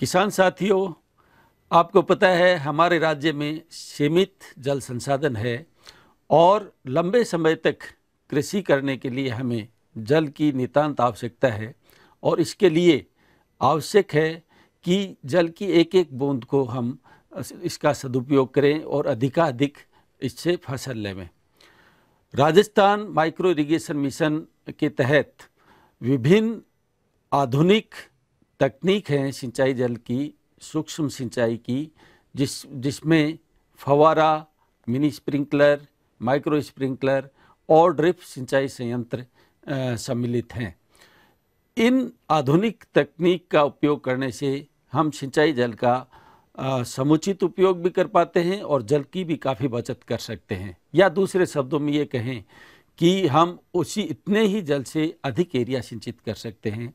किसान साथियों आपको पता है हमारे राज्य में सीमित जल संसाधन है और लंबे समय तक कृषि करने के लिए हमें जल की नितांत आवश्यकता है और इसके लिए आवश्यक है कि जल की एक एक बूंद को हम इसका सदुपयोग करें और अधिकाधिक इससे फसल लेवें राजस्थान माइक्रो इरीगेशन मिशन के तहत विभिन्न आधुनिक तकनीक है सिंचाई जल की सूक्ष्म सिंचाई की जिस जिसमें फवारा मिनी स्प्रिंकलर माइक्रो स्प्रिंकलर और ड्रिप सिंचाई संयंत्र सम्मिलित हैं इन आधुनिक तकनीक का उपयोग करने से हम सिंचाई जल का समुचित उपयोग भी कर पाते हैं और जल की भी काफ़ी बचत कर सकते हैं या दूसरे शब्दों में ये कहें कि हम उसी इतने ही जल से अधिक एरिया सिंचित कर सकते हैं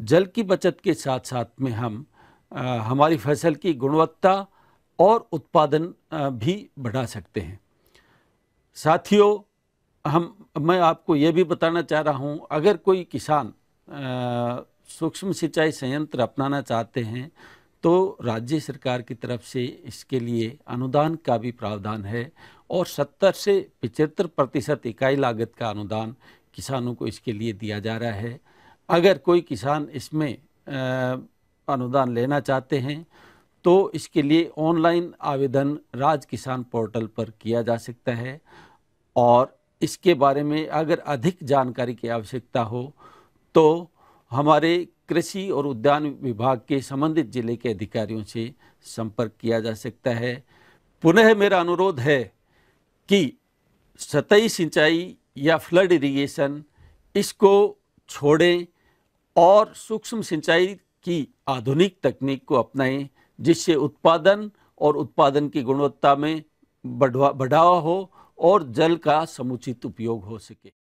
जल की बचत के साथ साथ में हम आ, हमारी फसल की गुणवत्ता और उत्पादन आ, भी बढ़ा सकते हैं साथियों हम मैं आपको ये भी बताना चाह रहा हूँ अगर कोई किसान सूक्ष्म सिंचाई संयंत्र अपनाना चाहते हैं तो राज्य सरकार की तरफ से इसके लिए अनुदान का भी प्रावधान है और 70 से 75 प्रतिशत इकाई लागत का अनुदान किसानों को इसके लिए दिया जा रहा है अगर कोई किसान इसमें अनुदान लेना चाहते हैं तो इसके लिए ऑनलाइन आवेदन राज किसान पोर्टल पर किया जा सकता है और इसके बारे में अगर अधिक जानकारी की आवश्यकता हो तो हमारे कृषि और उद्यान विभाग के संबंधित जिले के अधिकारियों से संपर्क किया जा सकता है पुनः मेरा अनुरोध है कि सतही सिंचाई या फ्लड इरिगेशन इसको छोड़ें और सूक्ष्म सिंचाई की आधुनिक तकनीक को अपनाएं जिससे उत्पादन और उत्पादन की गुणवत्ता में बढ़ावा हो और जल का समुचित उपयोग हो सके